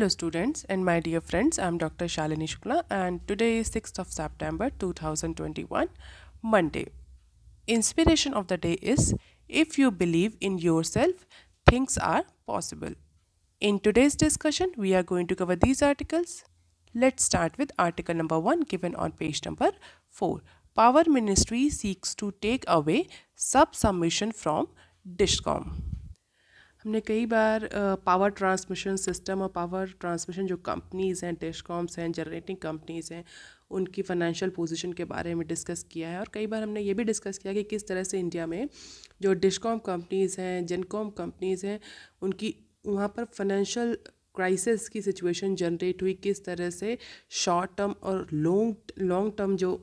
Hello students and my dear friends, I am Dr. Shalini Shukla and today is 6th of September 2021, Monday. Inspiration of the day is, if you believe in yourself, things are possible. In today's discussion, we are going to cover these articles. Let's start with article number 1 given on page number 4. Power Ministry seeks to take away sub-submission from DISCOM. हमने कई बार power transmission system और power transmission जो companies हैं टेस्टकॉम्स हैं generating companies हैं उनकी फाइनेंशियल पोजीशन के बारे में डिस्कस किया है और कई बार हमने ये भी डिस्कस किया कि किस तरह से इंडिया में जो डिस्कॉम कंपनीज़ हैं जेनकॉम कंपनीज़ हैं उनकी वहाँ पर फाइनेंशियल क्राइसिस की सिचुएशन जनरेट हुई किस तरह से शॉर्ट टर्म और लॉन्ग लॉन्ग टर्म जो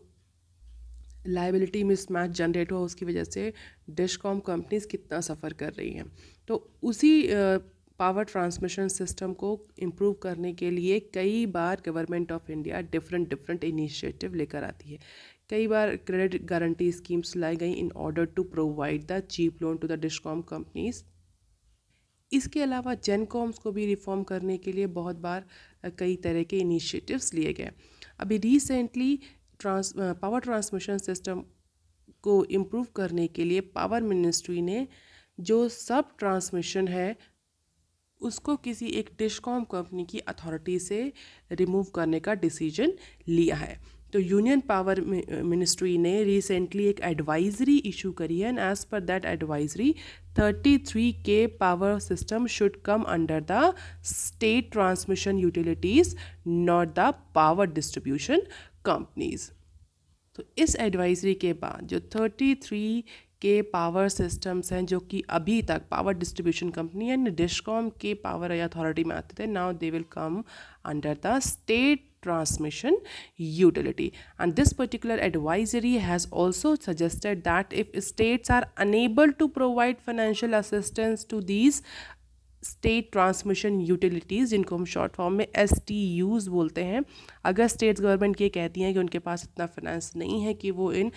लाइबिलिटी मिसमैच जनरेट हुआ उसकी वजह से डिशकॉम कंपनीज कितना सफ़र कर रही हैं तो उसी पावर ट्रांसमिशन सिस्टम को इम्प्रूव करने के लिए कई बार government of India different different initiative लेकर आती है कई बार क्रेडिट गारंटी स्कीम्स लाई गई in order to provide the cheap loan to the discom companies इसके अलावा जेनकॉम्स को भी रिफॉर्म करने के लिए बहुत बार कई तरह के इनिशिएटिव्स लिए गए अभी recently trans power transmission system को इम्प्रूव करने के लिए पावर मिनिस्ट्री ने जो सब ट्रांसमिशन है उसको किसी एक डिशकॉम कंपनी की अथॉरिटी से रिमूव करने का डिसीजन लिया है तो यूनियन पावर मिनिस्ट्री ने रिसेंटली एक एडवाइजरी इशू करी है and as per that advisory 33 K power system should come under the state transmission utilities not the power distribution companies तो इस एडवाइजरी के बाद जो thirty three K power systems हैं जो कि अभी तक power distribution company and discom के पावर या अथॉरिटी में आते थे now they will come under the state transmission utility and this particular advisory has also suggested that if states are unable to provide financial assistance to these state transmission utilities जिनको हम short form में S T Us बोलते हैं अगर states government ये कहती हैं कि उनके पास इतना फाइनेंस नहीं है कि वो इन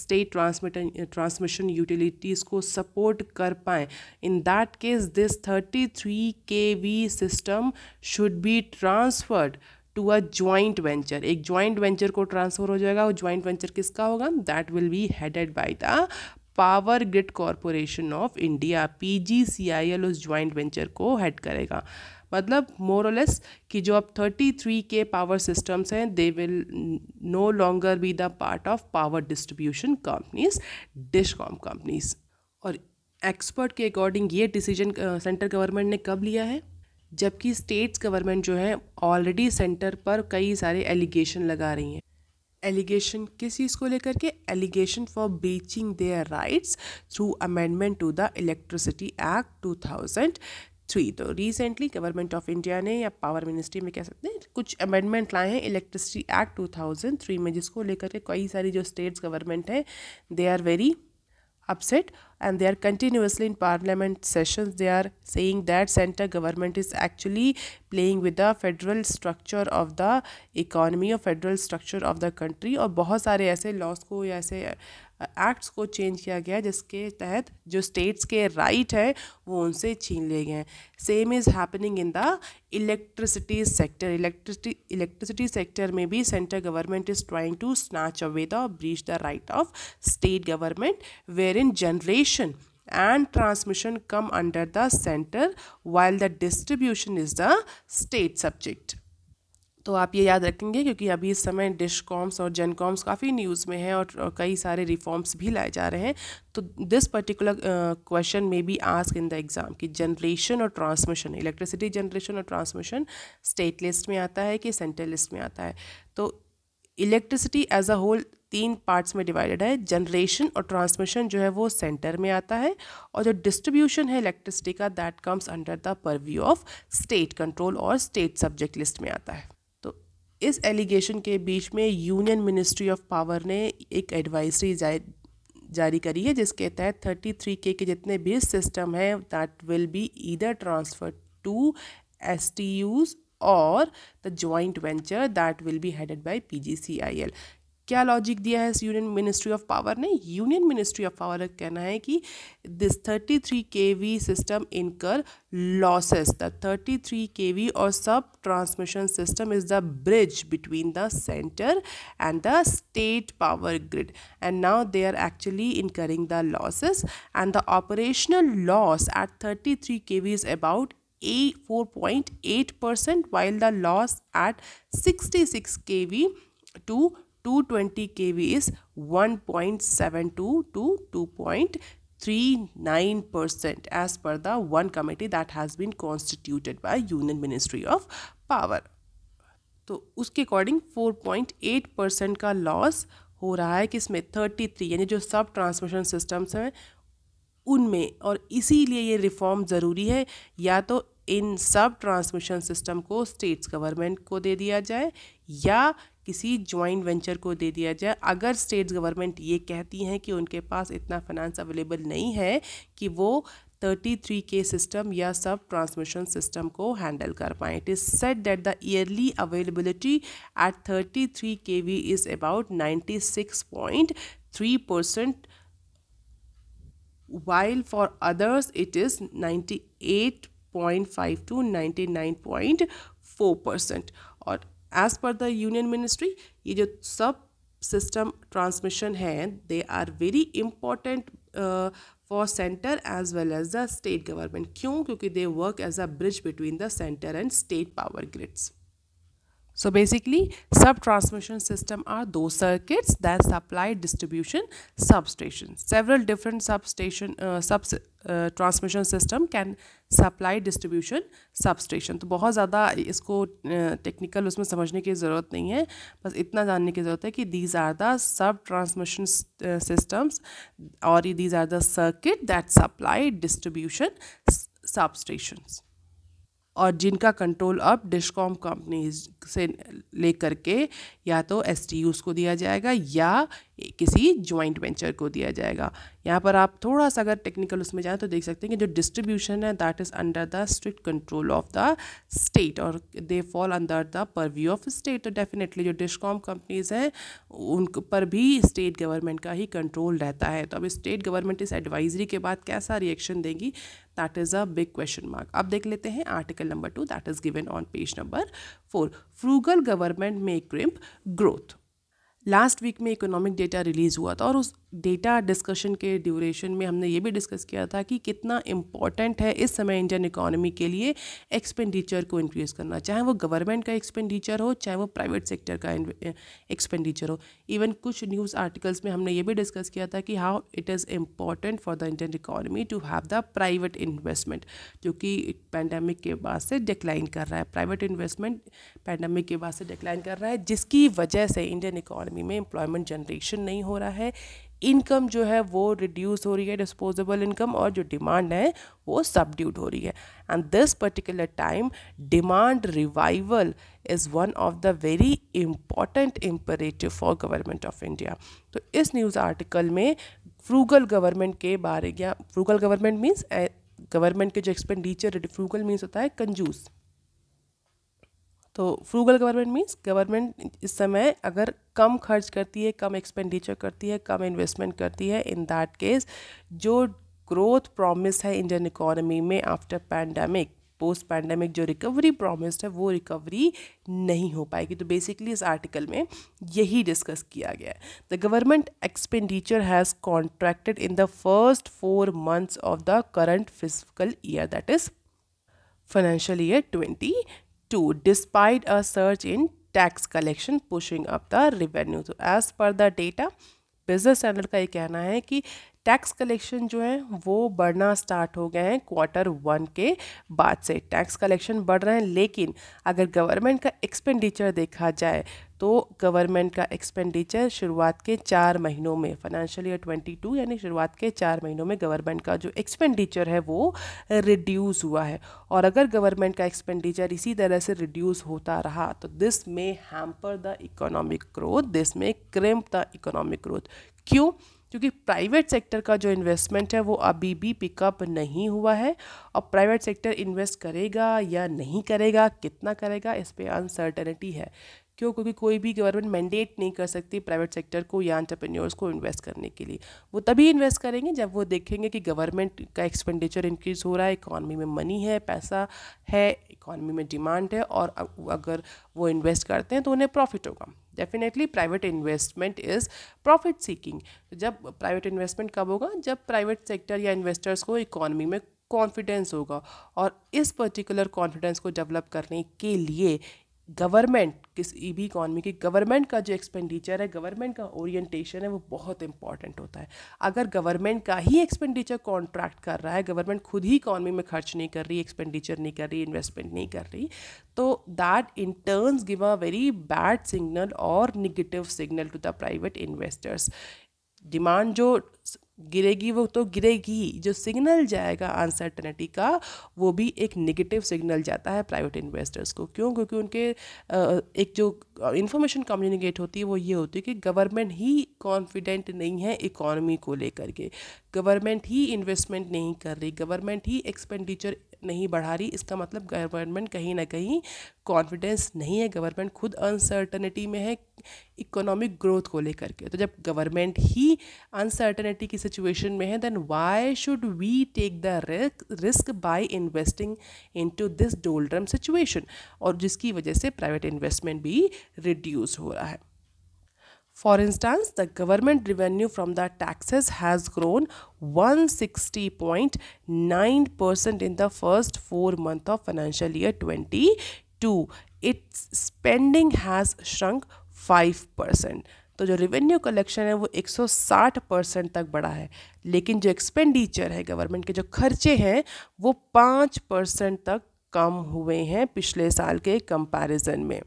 स्टेट ट्रांसमिट ट्रांसमिशन यूटिलिटीज़ को सपोर्ट कर पाएँ in that case this thirty three K V system should be transferred to a joint venture एक ज्वाइंट वेंचर को ट्रांसफर हो जाएगा और ज्वाइंट वेंचर किसका होगा that will be headed by the power grid corporation of India P G C I L उस joint venture को head करेगा मतलब मोरलेस कि जो अब 33 के पावर सिस्टम्स हैं they will no longer be the part of power distribution companies discom companies और expert के अकॉर्डिंग ये डिसीजन सेंट्रल गवर्नमेंट ने कब लिया है जबकि स्टेट्स गवर्नमेंट जो है ऑलरेडी सेंटर पर कई सारे एलिगेशन लगा रही हैं एलिगेशन किस चीज़ को लेकर के allegation for breaching their rights through amendment to the electricity act two thousand three तो रिसेंटली गवर्नमेंट ऑफ इंडिया ने या पावर मिनिस्ट्री में कह सकते हैं कुछ अमेंडमेंट लाए हैं electricity act two thousand three में जिसको लेकर के कई सारी जो स्टेट्स गवर्नमेंट हैं they are very upset and they are continuously in parliament sessions they are saying that center government is actually playing with the federal structure of the economy or federal structure of the country or बहुत सारे ऐसे laws को या acts को change किया गया जिसके तहत जो स्टेट्स के राइट है वो उनसे छीन लिए गए हैं same is happening in the electricity sector electricity electricity sector में भी central government is trying to snatch away the breach the right of state government where in generation and transmission come under the center while the distribution is the state subject तो आप ये याद रखेंगे क्योंकि अभी इस समय डिशकॉम्स और जेनकॉम्स काफ़ी न्यूज़ में हैं और, और कई सारे रिफॉर्म्स भी लाए जा रहे हैं तो दिस पर्टिकुलर क्वेश्चन में be ask in the exam कि जनरेशन और ट्रांसमिशन इलेक्ट्रिसिटी जनरेशन और ट्रांसमिशन स्टेट लिस्ट में आता है कि सेंट्रल लिस्ट में आता है तो इलेक्ट्रिसिटी एज अ होल तीन पार्ट्स में डिवाइडेड है जनरेशन और ट्रांसमिशन जो है वो सेंटर में आता है और जो डिस्ट्रीब्यूशन है इलेक्ट्रिसिटी का that comes under the purview of state control और स्टेट सब्जेक्ट लिस्ट में आता है इस एलिगेशन के बीच में यूनियन मिनिस्ट्री ऑफ पावर ने एक एडवाइसरी जारी करी है जिसके तहत थर्टी थ्री के के जितने भी सिस्टम हैं that will be either transfer to S T Us और the joint venture that will be headed by P G C I L क्या लॉजिक दिया है इस यूनियन मिनिस्ट्री ऑफ पावर ने यूनियन मिनिस्ट्री ऑफ पावर का कहना है कि this thirty three K V system incur losses the thirty three K V और sub transmission system is the bridge between the centre and the state power grid and now they are actually incurring the losses and the operational loss at thirty three K V is about a four point eight percent while the loss at sixty six K V to 220 kV is 1.72 to three nine as per the one committee that has been constituted by Union Ministry of Power. तो उसके according 4.8 percent का loss हो रहा है कि इसमें 33 यानी जो सब ट्रांसमिशन सिस्टम्स हैं उनमें और इसीलिए ये रिफॉर्म ज़रूरी है या तो इन सब ट्रांसमिशन सिस्टम को स्टेट्स गवर्नमेंट को दे दिया जाए या किसी ज्वाइंट वेंचर को दे दिया जाए अगर स्टेट गवर्नमेंट ये कहती हैं कि उनके पास इतना फाइनेंस अवेलेबल नहीं है कि वो थर्टी थ्री के सिस्टम या सब ट्रांसमिशन सिस्टम को हैंडल कर पाएँ it is set that the yearly availability at thirty three K V is about ninety six point three percent at point five to ninety nine point four percent और as per the union ministry ये जो सब system transmission है they are very important for centre as well as the state government क्यों क्योंकि they work as a bridge between the centre and state power grids So basically, sub-transmission system are those circuits that supply distribution substations. Several different substation uh, sub uh, transmission system can supply distribution substation. तो बहुत ज़्यादा इसको technical uh, उसमें समझने की ज़रूरत नहीं है बस इतना जानने की ज़रूरत है कि these are the sub transmission systems और these are the circuit that supply distribution substations. और जिनका कंट्रोल अब डिशकॉम कंपनीज से लेकर के या तो एस को दिया जाएगा या किसी ज्वाइंट वेंचर को दिया जाएगा यहाँ पर आप थोड़ा सा अगर टेक्निकल उसमें जाएँ तो देख सकते हैं कि जो डिस्ट्रीब्यूशन है that is under the strict control of the state और they fall under the purview of state तो डेफिनेटली जो डिस्कॉम कंपनीज हैं उन पर भी स्टेट गवर्नमेंट का ही कंट्रोल रहता है तो अब स्टेट गवर्नमेंट इस एडवाइजरी के बाद कैसा रिएक्शन देंगी that is a big question mark अब देख लेते हैं article number two that is given on page number four frugal government may crimp growth last week में इकोनॉमिक डेटा रिलीज़ हुआ था और उस डेटा डिस्कशन के ड्यूरेशन में हमने ये भी डिस्कस किया था कि कितना इम्पॉर्टेंट है इस समय इंडियन इकोनॉमी के लिए एक्सपेंडिचर को इंक्रीज़ करना चाहे वो गवर्नमेंट का एक्सपेंडिचर हो चाहे वो प्राइवेट सेक्टर का एक्सपेंडिचर हो इवन कुछ न्यूज़ आर्टिकल्स में हमने ये भी डिस्कस किया था कि how it is important for the Indian economy to have the private investment जो कि पैंडमिक के बाद से डिक्लाइन कर रहा है प्राइवेट इन्वेस्टमेंट पैंडमिक के बाद से डिक्लाइन कर रहा है जिसकी वजह से इंडियन इकोनॉमी इकोनॉमी में एम्प्लॉयमेंट जनरेशन नहीं हो रहा है इनकम जो है वो रिड्यूस हो रही है डिस्पोजेबल इनकम और जो डिमांड है वो सबड्यूड हो रही है and this particular time demand revival is one of the very important imperative for government of India तो इस न्यूज़ आर्टिकल में फ्रूगल गवर्नमेंट के बारे या फ्रूगल गवर्नमेंट मीन्स गवर्नमेंट के जो एक्सपेंडिचर फ्रूगल मीन्स होता है कंजूस तो फ्रूगल गवर्नमेंट मीन्स गवर्नमेंट इस समय अगर कम खर्च करती है कम एक्सपेंडिचर करती है कम इन्वेस्टमेंट करती है इन दैट केस जो ग्रोथ प्रॉमिस है इंडियन इकोनॉमी में आफ्टर पैंडमिक पोस्ट पैंडमिक जो रिकवरी प्रॉमिस्ड है वो रिकवरी नहीं हो पाएगी तो बेसिकली इस आर्टिकल में यही डिस्कस किया गया है the government expenditure has contracted in the first four months of the current physical year that is financial year twenty two despite a surge in tax collection pushing up the revenue तो as per the data business standard का ये कहना है कि tax collection जो है वो बढ़ना स्टार्ट हो गए हैं क्वार्टर वन के बाद से टैक्स कलेक्शन बढ़ रहे हैं लेकिन अगर गवर्नमेंट का एक्सपेंडिचर देखा जाए तो गवर्नमेंट का एक्सपेंडिचर शुरुआत के चार महीनों में फाइनेंशियल ईयर 22 यानी शुरुआत के चार महीनों में गवर्नमेंट का जो एक्सपेंडिचर है वो रिड्यूस हुआ है और अगर गवर्नमेंट का एक्सपेंडिचर इसी तरह से रिड्यूस होता रहा तो this may hamper the economic growth this may crimp the economic growth क्यों क्योंकि प्राइवेट सेक्टर का जो इन्वेस्टमेंट है वो अभी भी पिकअप नहीं हुआ है और प्राइवेट सेक्टर इन्वेस्ट करेगा या नहीं करेगा कितना करेगा इस पर अनसर्टनिटी है क्यों क्योंकि कोई भी गवर्नमेंट मैंडेट नहीं कर सकती प्राइवेट सेक्टर को या एंटरप्रेन्योर्स को इन्वेस्ट करने के लिए वो तभी इन्वेस्ट करेंगे जब वो देखेंगे कि गवर्नमेंट का एक्सपेंडिचर इंक्रीज हो रहा है इकॉनमी में मनी है पैसा है इकॉनमी में डिमांड है और अगर वो इन्वेस्ट करते हैं तो उन्हें प्रॉफिट होगा definitely private investment is profit seeking जब प्राइवेट इन्वेस्टमेंट कब होगा जब प्राइवेट सेक्टर या इन्वेस्टर्स को इकॉनमी में कॉन्फिडेंस होगा और इस पर्टिकुलर कॉन्फिडेंस को डेवलप करने के लिए गवर्नमेंट किस ई भी इकॉनमी की गवर्नमेंट का जो एक्सपेंडिचर है गवर्नमेंट का ओरिएंटेशन है वो बहुत इंपॉर्टेंट होता है अगर गवर्नमेंट का ही एक्सपेंडिचर कॉन्ट्रैक्ट कर रहा है गवर्नमेंट खुद ही इकॉनमी में खर्च नहीं कर रही एक्सपेंडिचर नहीं कर रही इन्वेस्टमेंट नहीं कर रही तो that in turns give a very bad signal और negative signal to the private investors demand जो गिरेगी वो तो गिरेगी जो सिग्नल जाएगा अनसर्टनिटी का वो भी एक नेगेटिव सिग्नल जाता है प्राइवेट इन्वेस्टर्स को क्यों क्योंकि उनके एक जो इन्फॉर्मेशन कम्युनिकेट होती है वो ये होती है कि गवर्नमेंट ही कॉन्फिडेंट नहीं है इकॉनमी को लेकर के गवर्नमेंट ही इन्वेस्टमेंट नहीं कर रही गवर्नमेंट ही एक्सपेंडिचर नहीं बढ़ा रही इसका मतलब गवर्नमेंट कहीं ना कहीं कॉन्फिडेंस नहीं है गवर्नमेंट खुद अनसर्टनिटी में है इकोनॉमिक ग्रोथ को लेकर के तो जब गवर्नमेंट ही अनसर्टनिटी की सिचुएशन में है then why should we take the risk risk by investing into this doldrum situation और जिसकी वजह से प्राइवेट इन्वेस्टमेंट भी रिड्यूस हो रहा है For instance, the government revenue from the taxes has grown 160.9% in the first 4 months of financial year 22. Its spending has shrunk 5%. तो जो रेवेन्यू कलेक्शन है वो 160 परसेंट तक बढ़ा है लेकिन जो एक्सपेंडिचर है गवर्नमेंट के जो खर्चे हैं वो 5 परसेंट तक कम हुए हैं पिछले साल के कंपैरिजन में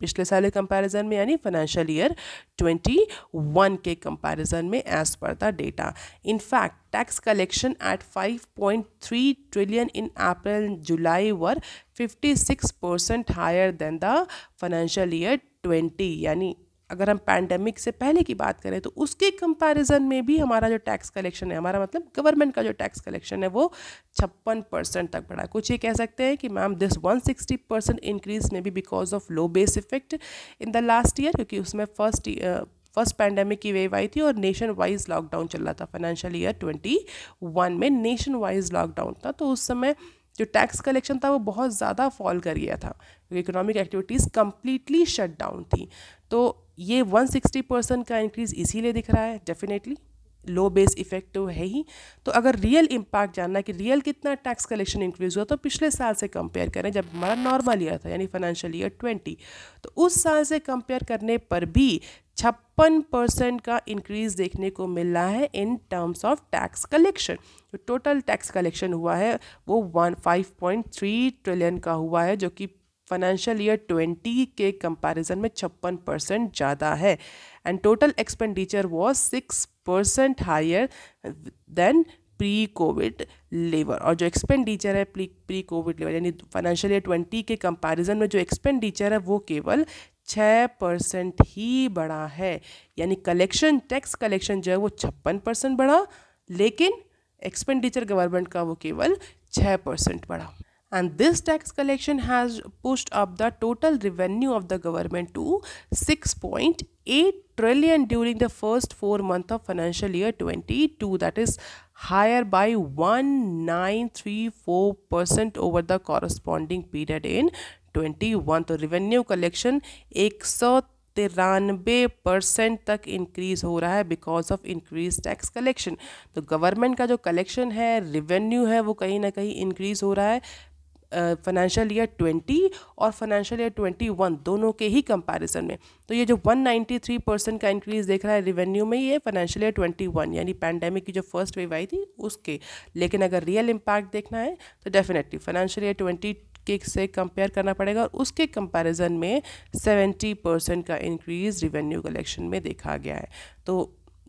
पिछले साल के कंपैरिजन में यानी फाइनेंशियल ईयर 21 के कंपैरिजन में as per the data in fact tax collection at 5.3 trillion in April July were 56 percent higher than the financial year 20 यानी अगर हम पैंडमिक से पहले की बात करें तो उसके कंपैरिजन में भी हमारा जो टैक्स कलेक्शन है हमारा मतलब गवर्नमेंट का जो टैक्स कलेक्शन है वो छप्पन परसेंट तक बढ़ा कुछ ये कह सकते हैं कि ma'am this one sixty percent increase में भी because of low base effect in the last year क्योंकि उसमें फर्स्ट फर्स्ट पैंडेमिक की वेव आई थी और नेशन वाइज लॉकडाउन चल रहा था फाइनेंशियल ईयर ट्वेंटी वन में नेशन वाइज लॉकडाउन था तो उस समय जो टैक्स कलेक्शन था वो बहुत ज़्यादा फॉल कर गया था क्योंकि economic activities completely shut down थी तो ये 160 परसेंट का इंक्रीज़ इसीलिए दिख रहा है डेफिनेटली लो बेस इफेक्ट तो है ही तो अगर रियल इम्पैक्ट जानना कि रियल कितना टैक्स कलेक्शन इंक्रीज़ हुआ तो पिछले साल से कंपेयर करें जब हमारा नॉर्मल ईयर था यानी फाइनेंशियल ईयर ट्वेंटी तो उस साल से कंपेयर करने पर भी छप्पन परसेंट का इंक्रीज़ देखने को मिल रहा है in terms of tax collection total tax collection हुआ है वो one five point three trillion का हुआ है जो कि फाइनेंशियल ईयर ट्वेंटी के कंपैरिजन में छप्पन परसेंट ज़्यादा है and total expenditure was six percent higher than pre covid level और जो एक्सपेंडिचर है प्री कोविड लेवल यानी फाइनेंशियल ईयर ट्वेंटी के कंपैरिजन में जो एक्सपेंडिचर है वो केवल छः परसेंट ही बढ़ा है यानी कलेक्शन टैक्स कलेक्शन जो है वो छप्पन परसेंट बढ़ा लेकिन एक्सपेंडिचर गवर्नमेंट का वो केवल छः परसेंट बढ़ा and this tax collection has pushed up the total revenue of the government to 6.8 trillion during the first 4 months of financial year 22 that is higher by 1934% over the corresponding period in 21 तो revenue collection 100 तिरानबे percent तक increase हो रहा है because of increase tax collection तो government का जो collection है रिवेन्यू है वो कहीं ना कहीं इंक्रीज़ हो रहा है फाइनेंशियल ईयर ट्वेंटी और फाइनेंशियल ईयर ट्वेंटी वन दोनों के ही कंपैरिजन में तो ये जो वन नाइन्टी थ्री परसेंट का इंक्रीज देख रहा है रेवेन्यू में ये फाइनेंशियल ईयर ट्वेंटी वन यानी पैंडेमिक की जो फर्स्ट वेव आई थी उसके लेकिन अगर रियल इम्पैक्ट देखना है तो डेफिनेटली फाइनेंशियल ईयर ट्वेंटी के से कंपेयर करना पड़ेगा और उसके कंपैरिजन में 70 परसेंट का इंक्रीज रिवेन्यू कलेक्शन में देखा गया है तो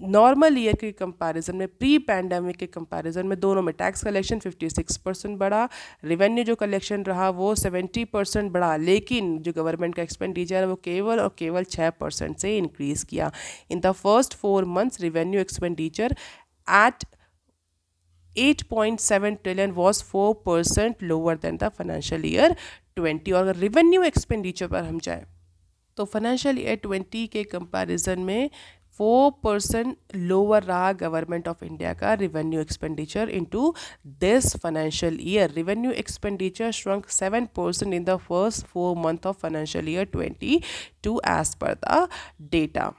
नॉर्मल ईयर के कंपैरिजन में प्री पैंडमिक के कंपैरिजन में दोनों में टैक्स कलेक्शन 56 परसेंट बढ़ा रेवेन्यू जो कलेक्शन रहा वो 70 परसेंट बढ़ा लेकिन जो गवर्नमेंट का एक्सपेंडिचर है वो केवल और केवल 6 परसेंट से इंक्रीज़ किया in the first four months revenue expenditure at 8.7 was four 4% lower than the financial year 20 और अगर रेवेन्यू एक्सपेंडिचर पर हम जाएँ तो फाइनेंशियल ईयर 20 के कंपैरिजन में फोर परसेंट लोअर रहा गवर्नमेंट ऑफ इंडिया का revenue expenditure into this financial year revenue expenditure shrunk seven percent in the first four month of financial year twenty two as per the data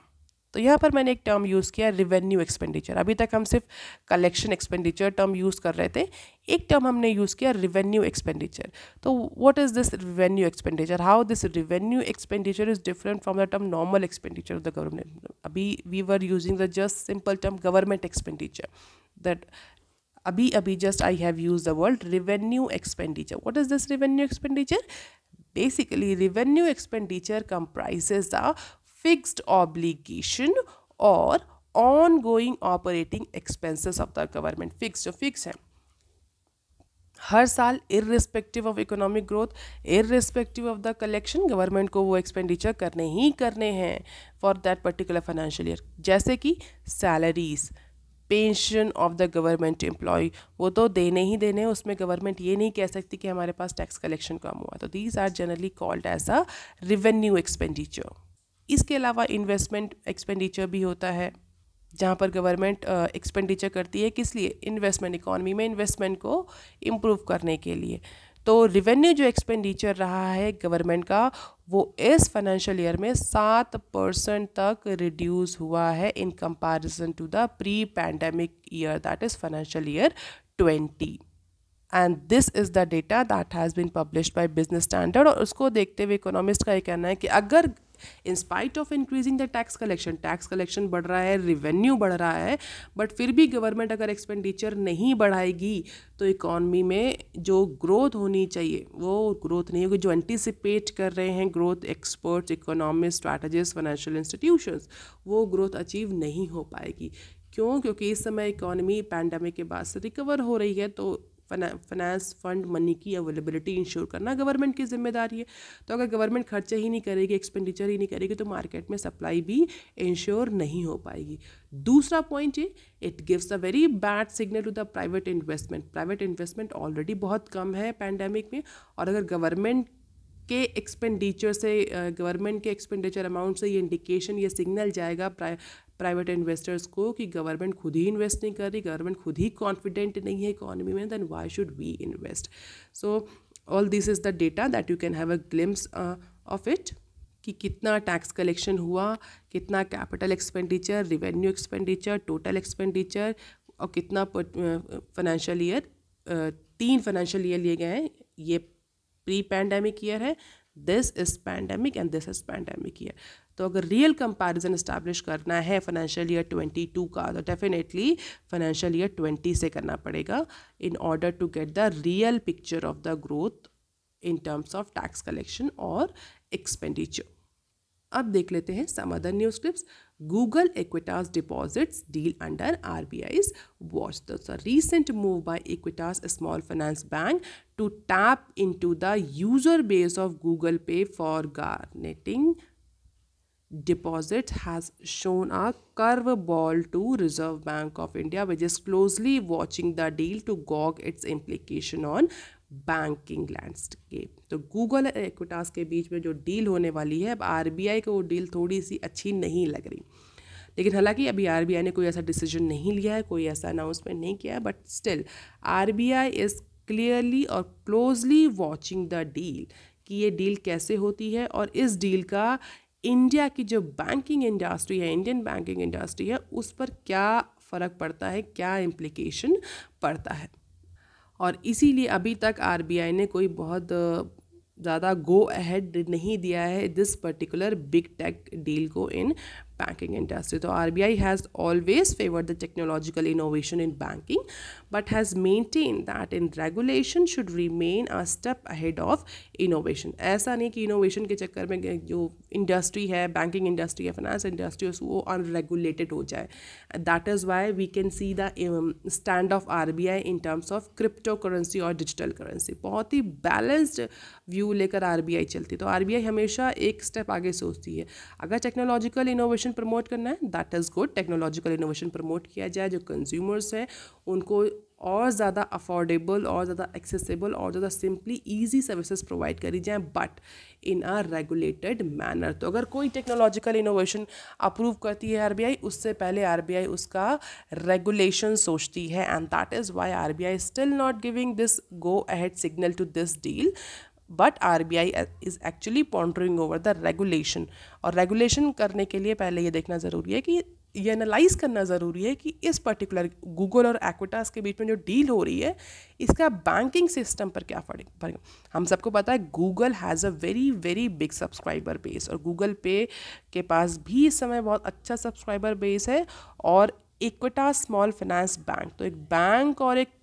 तो यहाँ पर मैंने एक term use किया revenue expenditure अभी तक हम सिर्फ कलेक्शन एक्सपेंडिचर टर्म यूज़ कर रहे थे एक टर्म हमने यूज़ किया रिवेन्यू एक्सपेंडिचर तो what is this revenue expenditure how this revenue expenditure is different from the term normal expenditure of the government अभी we were using the just simple term government expenditure that अभी अभी just I have use the world revenue expenditure what is this revenue expenditure basically revenue expenditure comprises the fixed obligation or ongoing operating expenses of the government fixed जो fixed है हर साल respective of economic growth respective of the collection government को वो expenditure करने ही करने हैं for that particular financial year जैसे कि salaries pension of the government employ वो तो देने ही देने उसमें गवर्नमेंट ये नहीं कह सकती कि हमारे पास टैक्स कलेक्शन कम हुआ तो these are generally called as a revenue expenditure इसके अलावा इन्वेस्टमेंट एक्सपेंडिचर भी होता है जहाँ पर गवर्नमेंट एक्सपेंडिचर करती है किस लिए इन्वेस्टमेंट इकोनॉमी में इन्वेस्टमेंट को इम्प्रूव करने के लिए तो रिवेन्यू जो एक्सपेंडिचर रहा है गवर्नमेंट का वो इस फाइनेंशियल ईयर में सात परसेंट तक रिड्यूस हुआ है in comparison to the pre pandemic year that is financial year twenty and this is the data that has been publish by Business Standard और उसको देखते हुए इकोनॉमिस्ट का ये कहना है कि अगर in spite of increasing the tax collection tax collection बढ़ रहा है रिवेन्यू बढ़ रहा है बट फिर भी गवर्नमेंट अगर एक्सपेंडिचर नहीं बढ़ाएगी तो इकॉनमी में जो ग्रोथ होनी चाहिए वो ग्रोथ नहीं होगी जो एंटिसिपेट कर रहे हैं growth experts economic strategist financial institutions वो ग्रोथ अचीव नहीं हो पाएगी क्यों क्योंकि इस समय इकॉनमी पैंडमिक के बाद से रिकवर हो रही है तो फाइनेंस फंड मनी की अवेलेबिलिटी इंश्योर करना गवर्नमेंट की जिम्मेदारी है तो अगर गवर्नमेंट खर्चे ही नहीं करेगी एक्सपेंडिचर ही नहीं करेगी तो मार्केट में सप्लाई भी इंश्योर नहीं हो पाएगी दूसरा पॉइंट ये it gives a very bad signal to the private investment private investment already बहुत कम है पैंडेमिक में और अगर गवर्नमेंट के एक्सपेंडिचर से गवर्नमेंट के एक्सपेंडिचर अमाउंट से ये इंडिकेशन ये सिग्नल जाएगा प्राइवेट इन्वेस्टर्स को कि गवर्नमेंट खुद ही इन्वेस्ट नहीं कर रही गवर्नमेंट खुद ही कॉन्फिडेंट नहीं है इकोनॉमी में then why should we invest so all this is the data that you can have a glimpse of it कि कितना टैक्स कलेक्शन हुआ कितना capital expenditure revenue expenditure total expenditure और कितना फाइनेंशियल ईयर uh, uh, तीन financial year लिए गए हैं ये प्री पैंडमिक ईयर है this is pandemic and this is pandemic year तो अगर रियल कंपैरिजन इस्टेब्लिश करना है फाइनेंशियल ईयर ट्वेंटी टू का तो डेफिनेटली फाइनेंशियल ईयर ट्वेंटी से करना पड़ेगा in order to get the real picture of the growth in terms of tax collection और एक्सपेंडिचर अब देख लेते हैं some other news clips Google Equitas deposits deal under R B I's watch the recent move by Equitas small finance bank to tap into the user base of Google Pay for garnering deposit has shown a ball to Reserve Bank of India which is closely watching the deal to gog its implication on banking landscape तो Google और एक्विटास के बीच में जो deal होने वाली है अब आर बी आई को वो डील थोड़ी सी अच्छी नहीं लग रही लेकिन हालांकि अभी आर बी आई ने कोई ऐसा डिसीजन नहीं लिया है कोई ऐसा अनाउंसमेंट नहीं किया है but still R B I is clearly और क्लोजली वॉचिंग द डील कि ये डील कैसे होती है और इस डील का इंडिया की जो बैंकिंग इंडस्ट्री है इंडियन बैंकिंग इंडस्ट्री है उस पर क्या फ़र्क पड़ता है क्या इम्प्लीकेशन पड़ता है और इसीलिए अभी तक आर ने कोई बहुत ज़्यादा गो अहेड नहीं दिया है this particular big tech deal को in banking industry. So RBI has always favored the technological innovation in banking but has maintained that in regulation should remain a step ahead of innovation. ऐसा नहीं कि innovation के चक्कर में जो industry है banking industry है फाइनेंस इंडस्ट्री वो अनरेगुलेटेड हो जाए that is why we can see the stand of R B I in terms of crypto currency और डिजिटल करेंसी बहुत ही बैलेंस्ड व्यू लेकर आर बी आई चलती है तो आर बी आई हमेशा एक स्टेप आगे सोचती है अगर टेक्नोलॉजिकल इनोवेशन इनोवेशन प्रमोट करना है that is good technological innovation promote किया जाए जो कंज्यूमर्स हैं उनको और ज़्यादा अफोर्डेबल और ज़्यादा एक्सेसिबल और ज़्यादा सिंपली ईजी सर्विसेज प्रोवाइड करी जाएँ but in a regulated manner तो अगर कोई टेक्नोलॉजिकल इनोवेशन अप्रूव करती है आरबीआई उससे पहले आरबीआई उसका रेगुलेशन सोचती है and that is why RBI still not giving this go ahead signal to this deal but R B I is actually pondering over the regulation और regulation करने के लिए पहले ये देखना ज़रूरी है कि ये एनालाइज करना ज़रूरी है कि इस पर्टिकुलर गूगल और एक्विटास के बीच में जो डील हो रही है इसका बैंकिंग सिस्टम पर क्या फर्क हम सबको पता है Google has a very very big subscriber base और गूगल पे के पास भी इस समय बहुत अच्छा सब्सक्राइबर बेस है और इक्विटा स्मॉल फाइनेंस बैंक तो एक बैंक और एक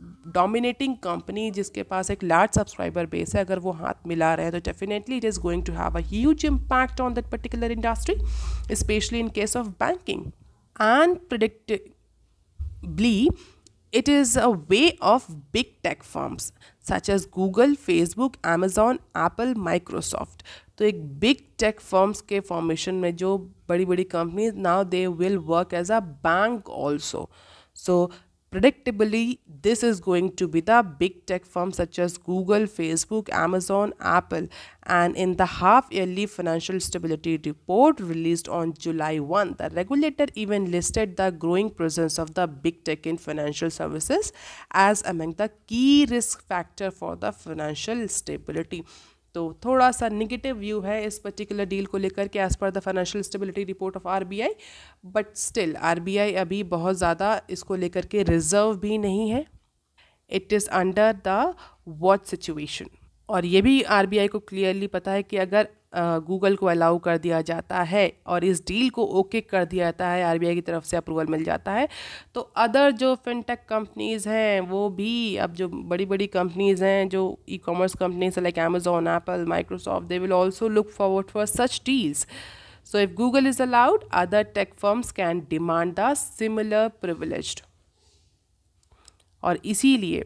डोमिनेटिंग कंपनी जिसके पास एक लार्ज सब्सक्राइबर बेस है अगर वो हाथ मिला रहे हैं तो definitely it is going to have a impact on that particular industry specially in case of banking and predictably it is a way of big tech forms such as Google Facebook Amazon Apple Microsoft तो एक big tech forms के formation में जो बड़ी बड़ी companies now they will work as a bank also so Predictably, this is going to be the big tech firms such as Google, Facebook, Amazon, Apple. And in the half yearly financial stability report released on July 1, the regulator even listed the growing presence of the big tech in financial services as among the key risk factor for the financial stability. तो थोड़ा सा negative view है इस particular deal को लेकर के as per the financial stability report of RBI but still RBI अभी बहुत ज़्यादा इसको लेकर के रिजर्व भी नहीं है it is under the watch situation और ये भी आरबीआई को क्लियरली पता है कि अगर गूगल को अलाउ कर दिया जाता है और इस डील को ओके कर दिया जाता है आरबीआई की तरफ से अप्रूवल मिल जाता है तो अदर जो फिनटेक कंपनीज़ हैं वो भी अब जो बड़ी बड़ी कंपनीज़ हैं जो e commerce companies like Amazon Apple Microsoft they will also look forward for such deals so if Google is allowed other tech firms can demand the similar privileged. और इसीलिए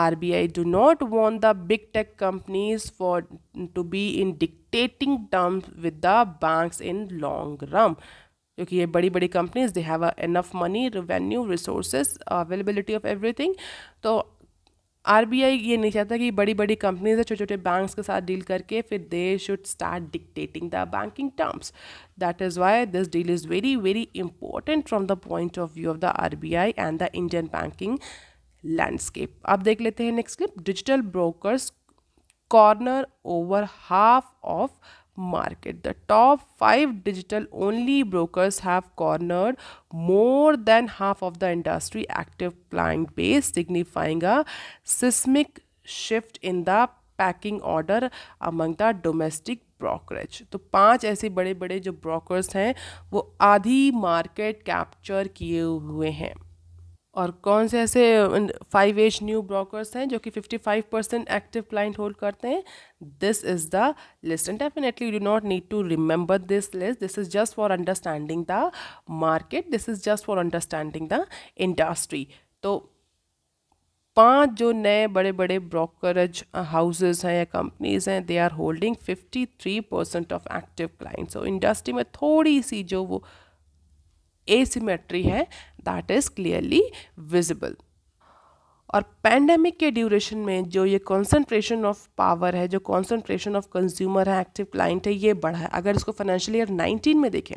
RBI do not want the big tech companies for to be in dictating terms with the banks in long run क्योंकि ये बड़ी बड़ी companies they have enough money revenue resources availability of everything तो R ये नहीं चाहता कि बड़ी बड़ी कंपनीज है छोटे छोटे बैंक्स के साथ डील करके फिर they should start dictating the banking terms that is why this deal is very very important from the point of view of the R B I and the Indian banking landscape आप देख लेते हैं next clip digital brokers corner over half of market the top five digital only brokers have corner more than half of the industry active client base signifying seismic shift in the packing order among the domestic brokerage तो पांच ऐसे बड़े बड़े जो brokers हैं वो आधी market capture किए हुए हैं और कौन से ऐसे फाइव एज न्यू ब्रोकर्स हैं जो कि 55 परसेंट एक्टिव क्लाइंट होल्ड करते हैं this is the list and definitely you do not need to remember this list this is just for understanding the market this is just for understanding the industry तो पांच जो नए बड़े बड़े brokerage houses हैं या कंपनीज हैं they are holding 53 percent of active clients so industry में थोड़ी सी जो वो एसिमेट्री है दैट इज़ क्लियरली विजिबल और पैंडेमिक के ड्यूरेशन में जो ये कॉन्सेंट्रेशन ऑफ पावर है जो कॉन्सेंट्रेशन ऑफ कंज्यूमर है एक्टिव क्लाइंट है ये बढ़ा है अगर इसको फाइनेंशियल ईयर 19 में देखें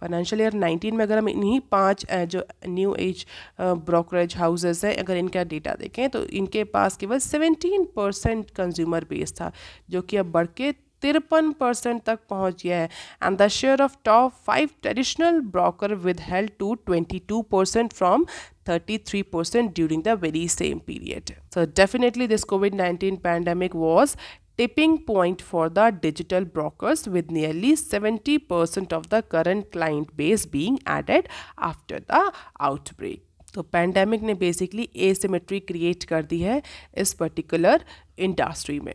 फाइनेंशियल ईयर 19 में अगर हम इन्हीं पांच जो न्यू एज ब्रोकरेज हाउसेस हैं अगर इनका डेटा देखें तो इनके पास केवल 17 परसेंट कंज्यूमर बेस था जो कि अब बढ़ के तिरपन परसेंट तक पहुंच गया है and the share of top five traditional broker with held to twenty two percent from 33% during the very same period. So definitely this COVID-19 pandemic was tipping point for the digital brokers with nearly 70% of the current client base being added after the outbreak. तो pandemic ने basically asymmetry create कर दी है इस particular industry में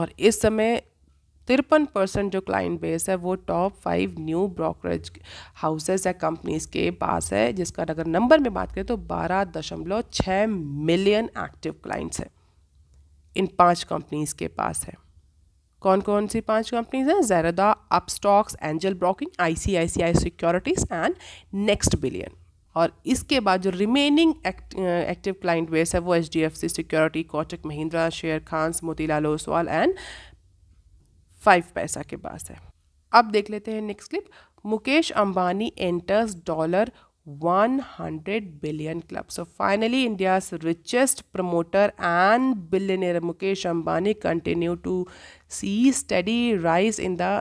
और इस समय तिरपन परसेंट जो क्लाइंट बेस है वो top five new brokerage houses या कंपनीज के पास है जिसका अगर नंबर में बात करें तो बारह दशमलव छः मिलियन एक्टिव क्लाइंट्स हैं इन पांच कंपनीज के पास है कौन कौन सी पांच कंपनीज हैं जैरदा अपस्टॉक्स एंजल ब्रोकिंग आईसीआईसीआई सिक्योरिटीज एंड नेक्स्ट बिलियन और इसके बाद जो रिमेनिंग एक्टिव क्लाइंट बेस है वो H D F C securities Kotak Mahindra Sharekhan Motilal Oswal and five Paisa के पास है अब देख लेते हैं next clip Mukesh Ambani enters dollar one hundred billion club so finally India richest promoter and billionaire Mukesh Ambani continue to see steady rise in the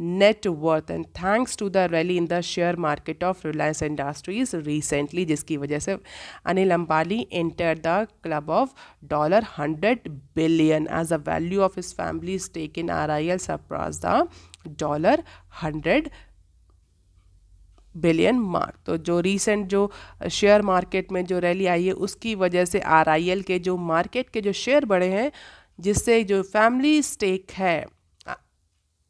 net worth and thanks to the rally in the share market of Reliance Industries recently जिसकी वजह से Anil Ambani enter the club of dollar hundred billion as a value of his family stake in R I L surpass the dollar hundred billion mark तो जो recent जो share market में जो rally आई है उसकी वजह से आर आई एल के जो मार्केट के जो शेयर बढ़े हैं जिससे जो फैमिली स्टेक है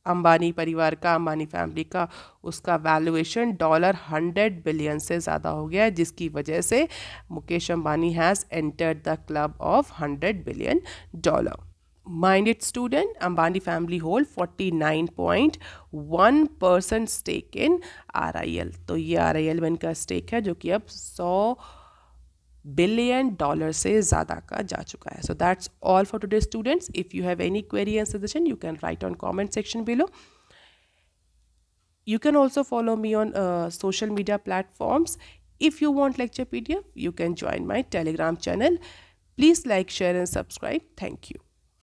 अंबानी परिवार का अंबानी फैमिली का उसका वैल्यूएशन डॉलर हंड्रेड बिलियन से ज़्यादा हो गया है जिसकी वजह से Mukesh Ambani has entered the club of hundred billion dollar minded student family hold forty nine point one percent stake in R I L तो ये आर आई एल का स्टेक है जो कि अब सौ बिलियन डॉलर से ज़्यादा का जा चुका है so that's all for today students if you have any query and suggestion you can write on comment section below you can also follow me on social media platforms if you want lecture P D F you can join my Telegram channel please like share and subscribe thank you